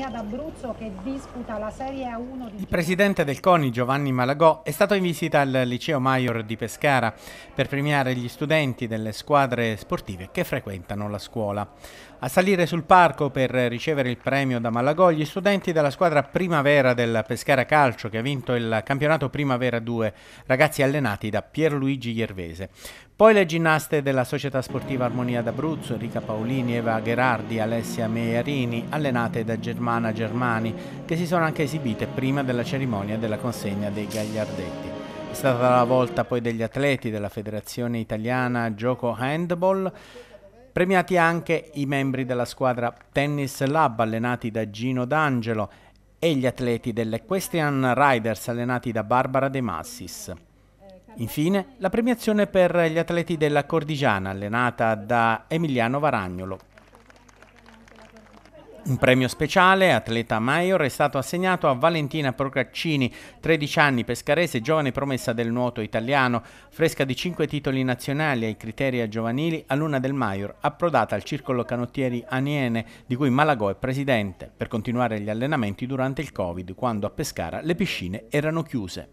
Compagnia d'Abruzzo che disputa la Serie A1 di... Il presidente del CONI Giovanni Malagò è stato in visita al liceo Maior di Pescara per premiare gli studenti delle squadre sportive che frequentano la scuola. A salire sul parco per ricevere il premio da Malagò gli studenti della squadra Primavera del Pescara Calcio che ha vinto il campionato Primavera 2, ragazzi allenati da Pierluigi Iervese. Poi le ginnaste della società sportiva Armonia d'Abruzzo, Rica Paolini, Eva Gherardi, Alessia Meiarini, allenate da Germania Romana Germani, che si sono anche esibite prima della cerimonia della consegna dei gagliardetti. È stata la volta poi degli atleti della Federazione Italiana Gioco Handball, premiati anche i membri della squadra Tennis Lab allenati da Gino D'Angelo e gli atleti dell'Equestrian Riders allenati da Barbara De Massis. Infine, la premiazione per gli atleti della Cordigiana allenata da Emiliano Varagnolo, un premio speciale, atleta Maior, è stato assegnato a Valentina Procaccini, 13 anni, pescarese, giovane promessa del nuoto italiano, fresca di 5 titoli nazionali ai criteri giovanili, alunna del Maior, approdata al circolo canottieri Aniene, di cui Malagò è presidente, per continuare gli allenamenti durante il Covid, quando a Pescara le piscine erano chiuse.